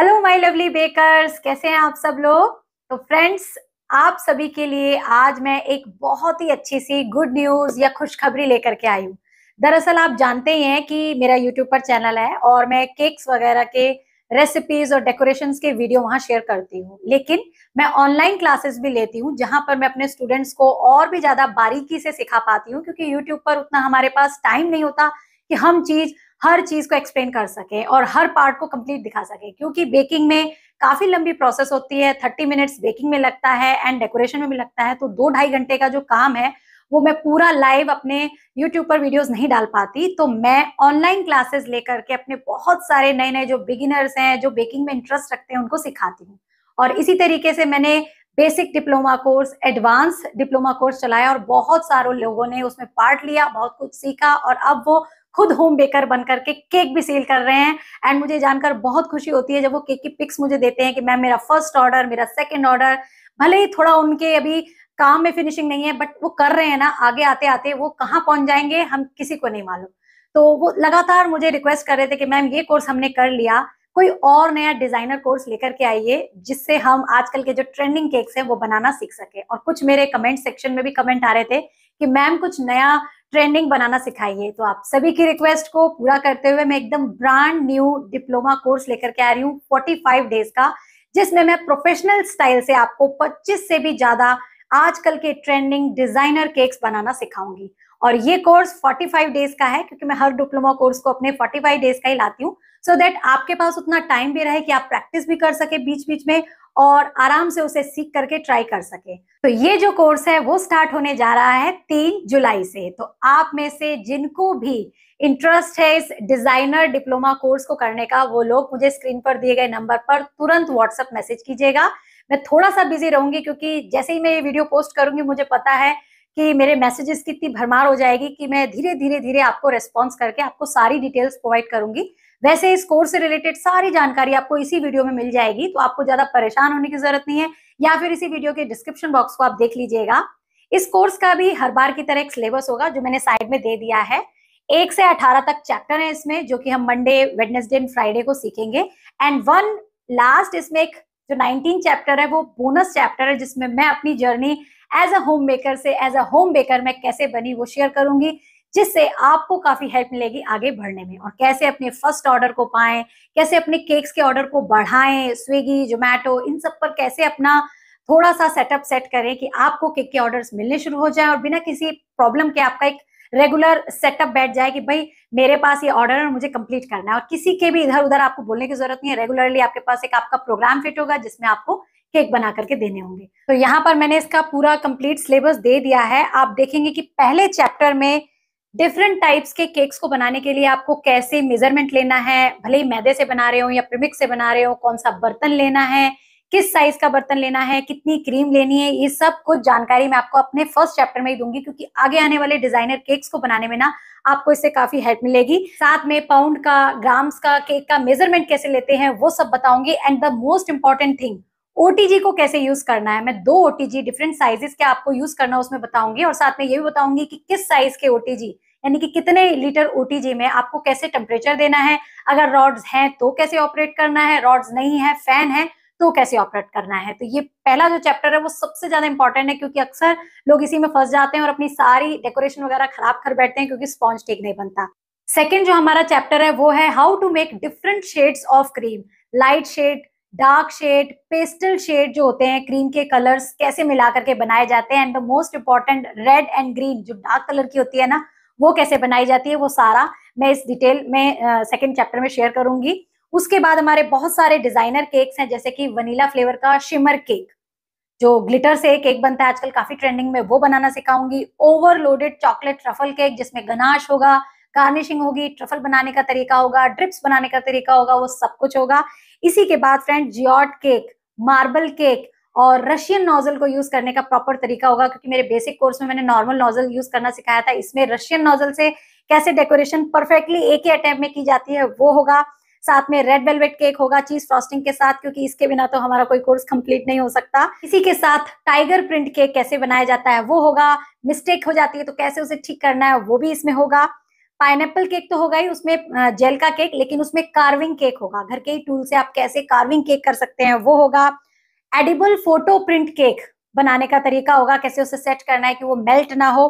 hello my lovely bakers कैसे हैं आप सब लोग तो फ्रेंड्स आप सभी के लिए आज मैं एक बहुत ही अच्छी सी गुड न्यूज या खुशखबरी लेकर के आई हूँ दरअसल आप जानते ही हैं कि मेरा यूट्यूब पर चैनल है और मैं केक्स वगैरह के रेसिपीज और डेकोरेशंस के वीडियो वहाँ शेयर करती हूँ लेकिन मैं ऑनलाइन क्लासेस भी लेती हूँ जहाँ पर मैं अपने स्टूडेंट्स को और भी ज्यादा बारीकी से सिखा पाती हूँ क्योंकि यूट्यूब पर उतना हमारे पास टाइम नहीं होता कि हम चीज़ हर चीज को एक्सप्लेन कर सके और हर पार्ट को कंप्लीट दिखा सके क्योंकि बेकिंग में काफी लंबी प्रोसेस होती है थर्टी मिनट्स बेकिंग में लगता है एंड डेकोरेशन में भी लगता है तो दो ढाई घंटे का जो काम है वो मैं पूरा लाइव अपने यूट्यूब पर वीडियोस नहीं डाल पाती तो मैं ऑनलाइन क्लासेस लेकर के अपने बहुत सारे नए नए जो बिगिनर्स हैं जो बेकिंग में इंटरेस्ट रखते हैं उनको सिखाती हूँ और इसी तरीके से मैंने basic diploma course advance diploma course चलाया और बहुत सारे लोगों ने उसमें पार्ट लिया बहुत कुछ सीखा और अब वो खुद होम बेकर बन करके केक भी सेल कर रहे हैं एंड मुझे जानकर बहुत खुशी होती है जब वो केक की पिक्स मुझे देते हैं कि मैम मेरा फर्स्ट ऑर्डर मेरा सेकेंड ऑर्डर भले ही थोड़ा उनके अभी काम में फिनिशिंग नहीं है बट वो कर रहे हैं ना आगे आते आते वो कहाँ पहुंच जाएंगे हम किसी को नहीं मालूम तो वो लगातार मुझे रिक्वेस्ट कर रहे थे कि मैम ये कोर्स हमने कर लिया कोई और नया डिजाइनर कोर्स लेकर के आइए जिससे हम आजकल के जो ट्रेंडिंग केक्स हैं वो बनाना सीख सके और कुछ मेरे कमेंट सेक्शन में भी कमेंट आ रहे थे कि मैम कुछ नया ट्रेंडिंग बनाना सिखाइए तो आप सभी की रिक्वेस्ट को पूरा करते हुए मैं एकदम ब्रांड न्यू डिप्लोमा कोर्स लेकर के आ रही हूँ फोर्टी फाइव डेज का जिसमें मैं प्रोफेशनल स्टाइल से आपको पच्चीस से भी ज्यादा आजकल के ट्रेंडिंग डिजाइनर केक्स बनाना सिखाऊंगी और ये कोर्स 45 डेज का है क्योंकि मैं हर डिप्लोमा कोर्स को अपने 45 डेज का ही लाती हूँ सो so दैट आपके पास उतना टाइम भी रहे कि आप प्रैक्टिस भी कर सके बीच बीच में और आराम से उसे सीख करके ट्राई कर सके तो ये जो कोर्स है वो स्टार्ट होने जा रहा है तीन जुलाई से तो आप में से जिनको भी इंटरेस्ट है इस डिजाइनर डिप्लोमा कोर्स को करने का वो लोग मुझे स्क्रीन पर दिए गए नंबर पर तुरंत व्हाट्सएप मैसेज कीजिएगा मैं थोड़ा सा बिजी रहूंगी क्योंकि जैसे ही मैं ये वीडियो पोस्ट करूंगी मुझे पता है कि मेरे मैसेजेस कितनी भरमार हो जाएगी कि मैं धीरे धीरे धीरे आपको रेस्पॉन्स करके आपको सारी डिटेल्स प्रोवाइड करूंगी वैसे इस कोर्स से रिलेटेड सारी जानकारी आपको इसी वीडियो में मिल जाएगी तो आपको ज्यादा परेशान होने की जरूरत नहीं है या फिर इसी वीडियो के डिस्क्रिप्शन बॉक्स को आप देख लीजिएगा इस कोर्स का भी हर बार की तरह एक सिलेबस होगा जो मैंने साइड में दे दिया है एक से अठारह तक चैप्टर है इसमें जो कि हम मंडे वेडनेसडे एंड फ्राइडे को सीखेंगे एंड वन लास्ट इसमें एक जो नाइनटीन चैप्टर है वो बोनस चैप्टर है जिसमें मैं अपनी journey as a home maker से एज अ होम बेकर मैं कैसे बनी वो शेयर करूंगी जिससे आपको काफी हेल्प मिलेगी आगे बढ़ने में और कैसे अपने फर्स्ट ऑर्डर को पाए कैसे अपने केक्स के ऑर्डर को बढ़ाएं स्विगी जोमैटो इन सब पर कैसे अपना थोड़ा सा सेटअप सेट करें कि आपको केक के ऑर्डर्स मिलने शुरू हो जाए और बिना किसी प्रॉब्लम के आपका एक रेगुलर सेटअप बैठ जाए कि भाई मेरे पास ये ऑर्डर है मुझे कंप्लीट करना है और किसी के भी इधर उधर आपको बोलने की जरूरत नहीं है रेगुलरली आपके पास एक आपका प्रोग्राम फिट होगा जिसमें आपको केक बना करके देने होंगे तो यहाँ पर मैंने इसका पूरा कंप्लीट सिलेबस दे दिया है आप देखेंगे कि पहले चैप्टर में डिफरेंट टाइप्स के केक्स को बनाने के लिए आपको कैसे मेजरमेंट लेना है भले ही मैदे से बना रहे हो या प्रिमिक्स से बना रहे हो कौन सा बर्तन लेना है किस साइज का बर्तन लेना है कितनी क्रीम लेनी है ये सब कुछ जानकारी मैं आपको अपने फर्स्ट चैप्टर में ही दूंगी क्योंकि आगे आने वाले डिजाइनर केक्स को बनाने में ना आपको इससे काफी हेल्प मिलेगी साथ में पाउंड का ग्राम्स का केक का मेजरमेंट कैसे लेते हैं वो सब बताऊंगी and the most important thing OTG को कैसे यूज करना है मैं दो ओटीजी डिफरेंट साइजेस के आपको यूज करना उसमें बताऊंगी और साथ में ये भी बताऊंगी कि किस साइज के ओटीजी यानी कि कितने लीटर ओटीजी में आपको कैसे टेम्परेचर देना है अगर रॉड्स हैं तो कैसे ऑपरेट करना है रॉड्स नहीं है फैन है तो कैसे ऑपरेट करना है तो ये पहला जो चैप्टर है वो सबसे ज्यादा इंपॉर्टेंट है क्योंकि अक्सर लोग इसी में फंस जाते हैं और अपनी सारी डेकोरेशन वगैरह खराब कर बैठते हैं क्योंकि स्पॉन्ज ठीक नहीं बनता सेकेंड जो हमारा चैप्टर है वो है how to make different shades of cream light shade dark shade pastel shade जो होते हैं क्रीम के कलर्स कैसे मिला करके बनाए जाते हैं and the most important red and green जो डार्क कलर की होती है ना वो कैसे बनाई जाती है वो सारा मैं इस डिटेल में सेकेंड uh, चैप्टर में शेयर करूंगी उसके बाद हमारे बहुत सारे डिजाइनर केक्स हैं जैसे कि वनीला फ्लेवर का शिमर केक जो ग्लिटर से केक बनता है आजकल काफी ट्रेंडिंग में वो बनाना सिखाऊंगी ओवरलोडेड चॉकलेट ट्रफल केक जिसमें गनाश होगा गार्निशिंग होगी ट्रफल बनाने का तरीका होगा ड्रिप्स बनाने का तरीका होगा वो सब कुछ होगा इसी के बाद friend geode cake marble cake और रशियन नोजल को यूज करने का प्रॉपर तरीका होगा क्योंकि मेरे बेसिक कोर्स में मैंने नॉर्मल नोजल यूज करना सिखाया था इसमें रशियन नोजल से कैसे डेकोरेशन परफेक्टली एक ही अटेम्प में की जाती है वो होगा साथ में रेड वेलवेट केक होगा चीज फ्रॉस्टिंग के साथ क्योंकि इसके बिना तो हमारा कोई कोर्स कंप्लीट नहीं हो सकता इसी के साथ टाइगर प्रिंट केक कैसे बनाया जाता है वो होगा मिस्टेक हो जाती है तो कैसे उसे ठीक करना है वो भी इसमें होगा पाइनएप्पल केक तो होगा ही उसमें जेल का केक लेकिन उसमें कार्विंग केक होगा घर के ही टूल से आप कैसे कार्विंग केक कर सकते हैं वो होगा एडिबल फोटो प्रिंट केक बनाने का तरीका होगा कैसे उसे सेट करना है कि वो मेल्ट ना हो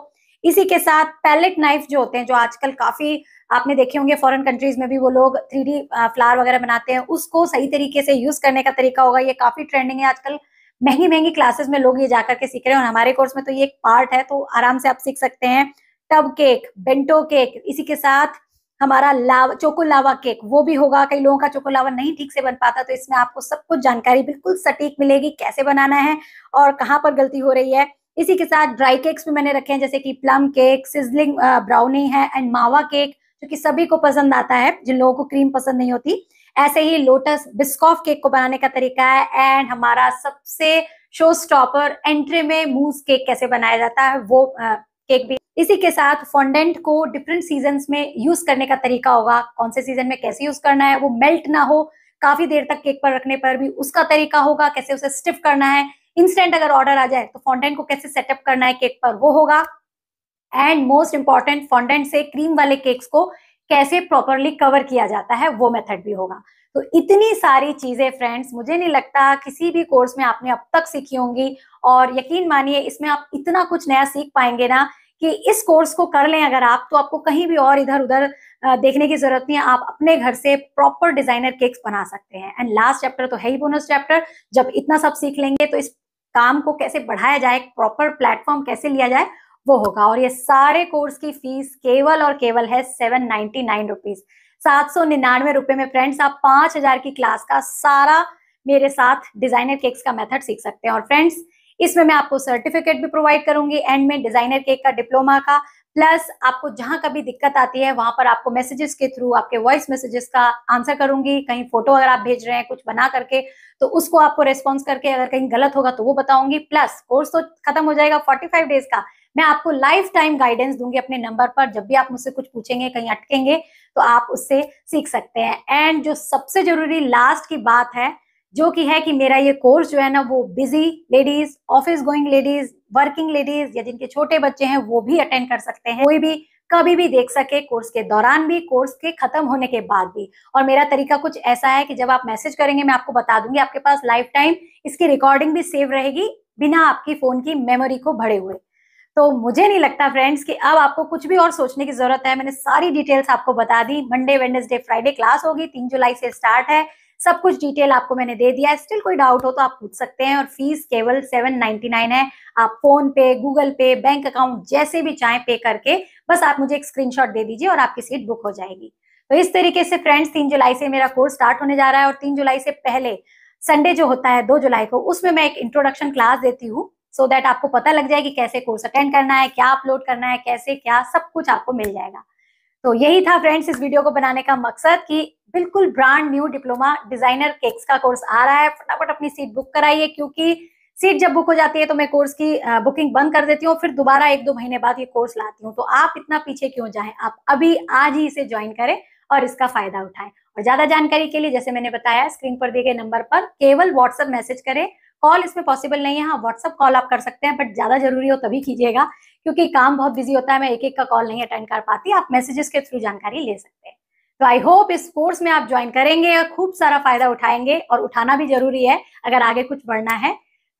इसी के साथ पैलेट नाइफ जो होते हैं जो आजकल काफी आपने देखे होंगे फॉरेन कंट्रीज में भी वो लोग थ्री फ्लावर वगैरह बनाते हैं उसको सही तरीके से यूज करने का तरीका होगा ये काफी ट्रेंडिंग है आजकल महंगी महंगी क्लासेस में लोग ये जाकर के सीख रहे हैं और हमारे कोर्स में तो ये एक पार्ट है तो आराम से आप सीख सकते हैं टब केक बेंटो केक इसी के साथ हमारा लावा चोको लावा केक वो भी होगा कई लोगों का चोको लावा नहीं ठीक से बन पाता तो इसमें आपको सब कुछ जानकारी बिल्कुल सटीक मिलेगी कैसे बनाना है और कहाँ पर गलती हो रही है इसी के साथ ड्राई केक्स भी मैंने रखे हैं जैसे कि प्लम केक सिजलिंग ब्राउनी है एंड मावा केक जो कि सभी को पसंद आता है जिन लोगों को क्रीम पसंद नहीं होती ऐसे ही लोटस बिस्कॉफ केक को बनाने का तरीका है एंड हमारा सबसे शो स्टॉपर एंट्री में मूस केक कैसे बनाया जाता है वो आ, केक भी इसी के साथ फॉन्डेंट को डिफरेंट सीजन में यूज करने का तरीका होगा कौन से सीजन में कैसे यूज करना है वो मेल्ट ना हो काफी देर तक केक पर रखने पर भी उसका तरीका होगा कैसे उसे स्टिफ करना है इंस्टेंट अगर ऑर्डर आ जाए तो फॉन्डेंट को कैसे सेटअप करना है केक पर वो होगा एंड मोस्ट इंपॉर्टेंट फॉन्डेंट से क्रीम वाले केक्स को कैसे प्रॉपरली कवर किया जाता है वो मेथड भी होगा तो इतनी सारी चीजें फ्रेंड्स मुझे नहीं लगता किसी भी कोर्स में आपने अब तक सीखी होंगी और यकीन मानिए इसमें आप इतना कुछ नया सीख पाएंगे ना कि इस कोर्स को कर लें अगर आप तो आपको कहीं भी और इधर उधर देखने की जरूरत नहीं है आप अपने घर से प्रॉपर डिजाइनर केक्स बना सकते हैं एंड लास्ट चैप्टर तो है ही बोनस चैप्टर जब इतना सब सीख लेंगे तो इस काम को कैसे बढ़ाया जाए प्रॉपर प्लेटफॉर्म कैसे लिया जाए वो होगा और ये सारे कोर्स की फीस केवल और केवल है सेवन नाइनटी नाइन रुपीज सात सौ निन्यानवे रुपए में फ्रेंड्स आप पांच हजार की क्लास का सारा मेरे साथ डिजाइनर केक्स का मेथड सीख सकते हैं और फ्रेंड्स इसमें मैं आपको सर्टिफिकेट भी प्रोवाइड करूंगी एंड में डिजाइनर केक का डिप्लोमा का प्लस आपको जहां कभी दिक्कत आती है वहां पर आपको मैसेजेस के थ्रू आपके वॉइस मैसेजेस का आंसर करूंगी कहीं फोटो अगर आप भेज रहे हैं कुछ बना करके तो उसको आपको रेस्पॉन्स करके अगर कहीं गलत होगा तो वो बताऊंगी प्लस कोर्स तो खत्म हो जाएगा फोर्टी फाइव डेज का मैं आपको लाइफ टाइम गाइडेंस दूंगी अपने नंबर पर जब भी आप मुझसे कुछ पूछेंगे कहीं अटकेंगे तो आप उससे सीख सकते हैं एंड जो सबसे जरूरी लास्ट की बात है जो कि है कि मेरा ये कोर्स जो है ना वो busy ladies office going ladies working ladies या जिनके छोटे बच्चे हैं वो भी अटेंड कर सकते हैं कोई भी कभी भी देख सके कोर्स के दौरान भी कोर्स के खत्म होने के बाद भी और मेरा तरीका कुछ ऐसा है कि जब आप मैसेज करेंगे मैं आपको बता दूंगी आपके पास लाइफ टाइम इसकी रिकॉर्डिंग भी सेव रहेगी बिना आपकी फोन की मेमोरी को भरे हुए तो मुझे नहीं लगता फ्रेंड्स कि अब आपको कुछ भी और सोचने की जरूरत है मैंने सारी डिटेल्स आपको बता दी मंडे वेडनेसडे फ्राइडे क्लास होगी तीन जुलाई से स्टार्ट है सब कुछ डिटेल आपको मैंने दे दिया है स्टिल कोई डाउट हो तो आप पूछ सकते हैं और फीस केवल सेवन नाइनटी नाइन है आप फोन पे गूगल पे बैंक अकाउंट जैसे भी चाहें पे करके बस आप मुझे एक स्क्रीनशॉट दे दीजिए और आपकी सीट बुक हो जाएगी तो इस तरीके से फ्रेंड्स तीन जुलाई से मेरा कोर्स स्टार्ट होने जा रहा है और तीन जुलाई से पहले संडे जो होता है दो जुलाई को उसमें मैं एक इंट्रोडक्शन क्लास देती हूँ सो देट दैट आपको पता लग जाए कि कैसे कोर्स अटेंड करना है क्या अपलोड करना है कैसे क्या सब कुछ आपको मिल जाएगा तो यही था फ्रेंड्स इस वीडियो को बनाने का मकसद कि बिल्कुल brand new diploma designer cakes का कोर्स आ रहा है फटाफट अपनी सीट बुक कराइए क्योंकि सीट जब बुक हो जाती है तो मैं कोर्स की बुकिंग बंद कर देती हूँ फिर दोबारा एक दो महीने बाद ये कोर्स लाती हूँ तो आप इतना पीछे क्यों जाएं आप अभी आज ही इसे ज्वाइन करें और इसका फायदा उठाएं और ज्यादा जानकारी के लिए जैसे मैंने बताया स्क्रीन पर दिए गए नंबर पर केवल व्हाट्सएप मैसेज करें कॉल इसमें पॉसिबल नहीं है हाँ व्हाट्सअप कॉल आप कर सकते हैं बट ज्यादा जरूरी हो तभी कीजिएगा क्योंकि काम बहुत बिजी होता है मैं एक एक का कॉल नहीं अटेंड कर पाती आप मैसेजेस के थ्रू जानकारी ले सकते हैं तो आई होप इस कोर्स में आप ज्वाइन करेंगे और खूब सारा फायदा उठाएंगे और उठाना भी जरूरी है अगर आगे कुछ बढ़ना है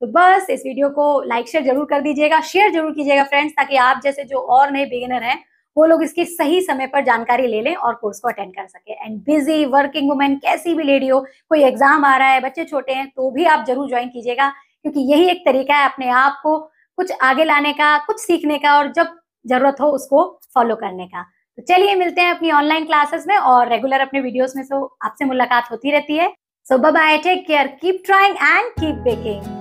तो बस इस वीडियो को लाइक शेयर जरूर कर दीजिएगा शेयर जरूर कीजिएगा फ्रेंड्स ताकि आप जैसे जो और नए बिगिनर हैं वो लोग इसकी सही समय पर जानकारी ले लें और कोर्स को अटेंड कर सके एंड बिजी वर्किंग वुमेन कैसी भी लेडी हो कोई एग्जाम आ रहा है बच्चे छोटे हैं तो भी आप जरूर ज्वाइन कीजिएगा क्योंकि यही एक तरीका है अपने आप को कुछ आगे लाने का कुछ सीखने का और जब जरूरत हो उसको फॉलो करने का तो चलिए मिलते हैं अपनी ऑनलाइन क्लासेस में और रेगुलर अपने वीडियोस में सो आपसे मुलाकात होती रहती है so bye take care keep trying and keep baking